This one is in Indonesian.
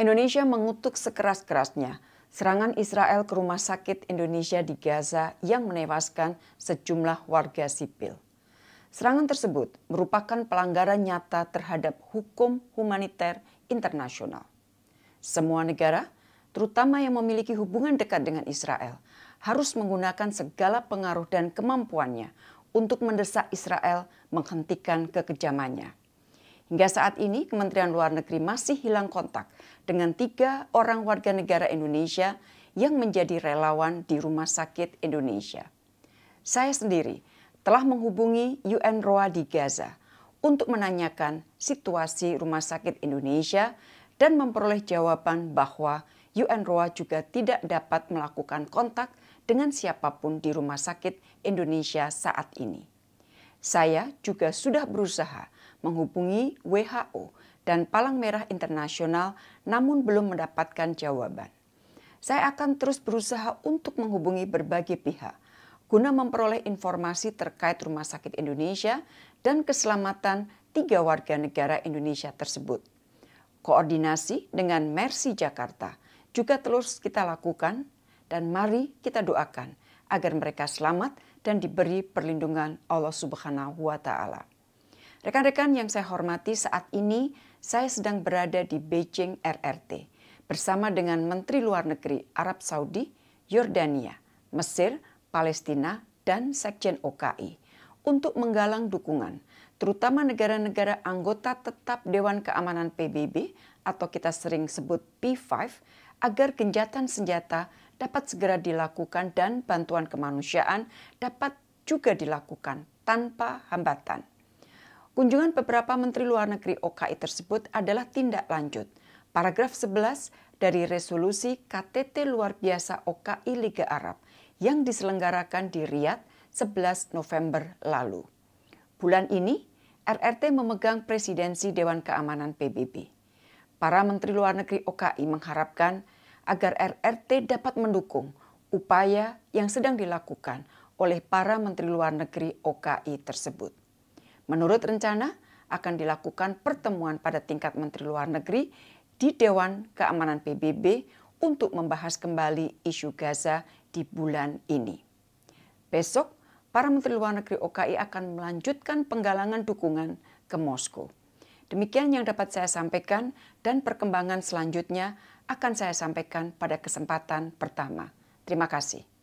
Indonesia mengutuk sekeras-kerasnya serangan Israel ke rumah sakit Indonesia di Gaza yang menewaskan sejumlah warga sipil. Serangan tersebut merupakan pelanggaran nyata terhadap hukum humaniter internasional. Semua negara, terutama yang memiliki hubungan dekat dengan Israel, harus menggunakan segala pengaruh dan kemampuannya untuk mendesak Israel menghentikan kekejamannya. Hingga saat ini, Kementerian Luar Negeri masih hilang kontak dengan tiga orang warga negara Indonesia yang menjadi relawan di Rumah Sakit Indonesia. Saya sendiri telah menghubungi UNRWA di Gaza untuk menanyakan situasi Rumah Sakit Indonesia dan memperoleh jawaban bahwa UNRWA juga tidak dapat melakukan kontak dengan siapapun di Rumah Sakit Indonesia saat ini. Saya juga sudah berusaha menghubungi WHO dan Palang Merah Internasional namun belum mendapatkan jawaban. Saya akan terus berusaha untuk menghubungi berbagai pihak guna memperoleh informasi terkait Rumah Sakit Indonesia dan keselamatan tiga warga negara Indonesia tersebut. Koordinasi dengan Mercy Jakarta juga terus kita lakukan dan mari kita doakan agar mereka selamat dan diberi perlindungan Allah Subhanahu wa taala. Rekan-rekan yang saya hormati saat ini, saya sedang berada di Beijing RRT bersama dengan Menteri Luar Negeri Arab Saudi, Yordania, Mesir, Palestina, dan Sekjen OKI untuk menggalang dukungan, terutama negara-negara anggota tetap Dewan Keamanan PBB atau kita sering sebut P5, agar genjatan senjata dapat segera dilakukan dan bantuan kemanusiaan dapat juga dilakukan tanpa hambatan. Kunjungan beberapa Menteri Luar Negeri OKI tersebut adalah tindak lanjut. Paragraf 11 dari resolusi KTT Luar Biasa OKI Liga Arab yang diselenggarakan di Riyadh 11 November lalu. Bulan ini, RRT memegang presidensi Dewan Keamanan PBB. Para Menteri Luar Negeri OKI mengharapkan agar RRT dapat mendukung upaya yang sedang dilakukan oleh para Menteri Luar Negeri OKI tersebut. Menurut rencana, akan dilakukan pertemuan pada tingkat Menteri Luar Negeri di Dewan Keamanan PBB untuk membahas kembali isu Gaza di bulan ini. Besok, para Menteri Luar Negeri OKI akan melanjutkan penggalangan dukungan ke Moskow. Demikian yang dapat saya sampaikan dan perkembangan selanjutnya akan saya sampaikan pada kesempatan pertama. Terima kasih.